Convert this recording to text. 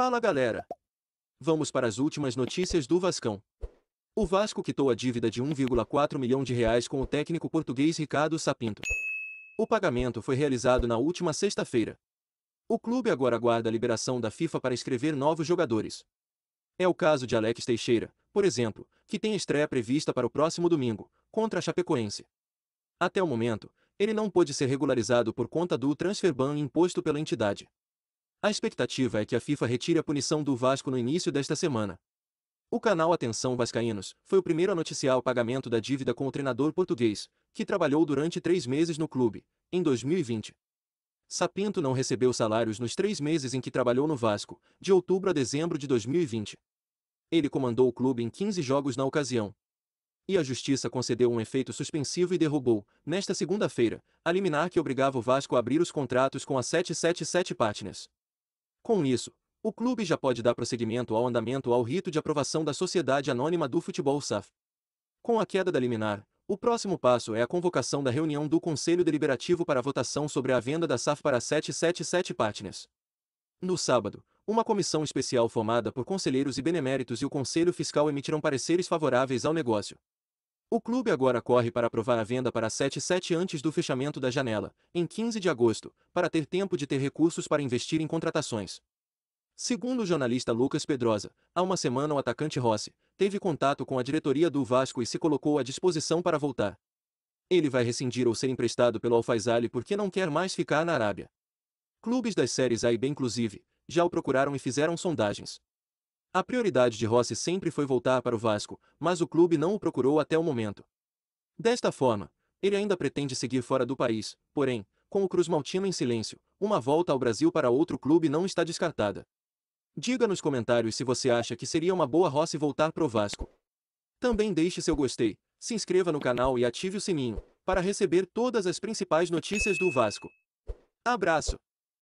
Fala galera! Vamos para as últimas notícias do Vascão. O Vasco quitou a dívida de 1,4 milhão de reais com o técnico português Ricardo Sapinto. O pagamento foi realizado na última sexta-feira. O clube agora aguarda a liberação da FIFA para escrever novos jogadores. É o caso de Alex Teixeira, por exemplo, que tem estreia prevista para o próximo domingo, contra a Chapecoense. Até o momento, ele não pôde ser regularizado por conta do transfer ban imposto pela entidade. A expectativa é que a FIFA retire a punição do Vasco no início desta semana. O canal Atenção Vascaínos foi o primeiro a noticiar o pagamento da dívida com o treinador português, que trabalhou durante três meses no clube, em 2020. Sapinto não recebeu salários nos três meses em que trabalhou no Vasco, de outubro a dezembro de 2020. Ele comandou o clube em 15 jogos na ocasião. E a justiça concedeu um efeito suspensivo e derrubou, nesta segunda-feira, a liminar que obrigava o Vasco a abrir os contratos com a 777 Partners. Com isso, o clube já pode dar prosseguimento ao andamento ao rito de aprovação da Sociedade Anônima do Futebol SAF. Com a queda da liminar, o próximo passo é a convocação da reunião do Conselho Deliberativo para votação sobre a venda da SAF para 777 partners. No sábado, uma comissão especial formada por conselheiros e beneméritos e o Conselho Fiscal emitirão pareceres favoráveis ao negócio. O clube agora corre para aprovar a venda para 7-7 antes do fechamento da janela, em 15 de agosto, para ter tempo de ter recursos para investir em contratações. Segundo o jornalista Lucas Pedrosa, há uma semana o atacante Rossi teve contato com a diretoria do Vasco e se colocou à disposição para voltar. Ele vai rescindir ou ser emprestado pelo Al-Faisaly porque não quer mais ficar na Arábia. Clubes das séries A e B inclusive, já o procuraram e fizeram sondagens. A prioridade de Rossi sempre foi voltar para o Vasco, mas o clube não o procurou até o momento. Desta forma, ele ainda pretende seguir fora do país, porém, com o Cruz Maltino em silêncio, uma volta ao Brasil para outro clube não está descartada. Diga nos comentários se você acha que seria uma boa Rossi voltar pro Vasco. Também deixe seu gostei, se inscreva no canal e ative o sininho, para receber todas as principais notícias do Vasco. Abraço!